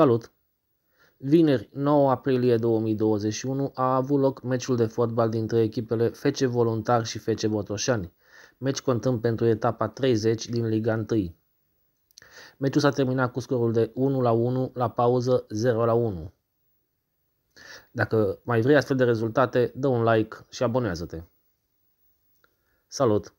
Salut! Vineri, 9 aprilie 2021, a avut loc meciul de fotbal dintre echipele FC Voluntar și FC Botoșani, meci contând pentru etapa 30 din Liga 1. Meciul s-a terminat cu scorul de 1 la 1, la pauză 0 la 1. Dacă mai vrei astfel de rezultate, dă un like și abonează-te. Salut!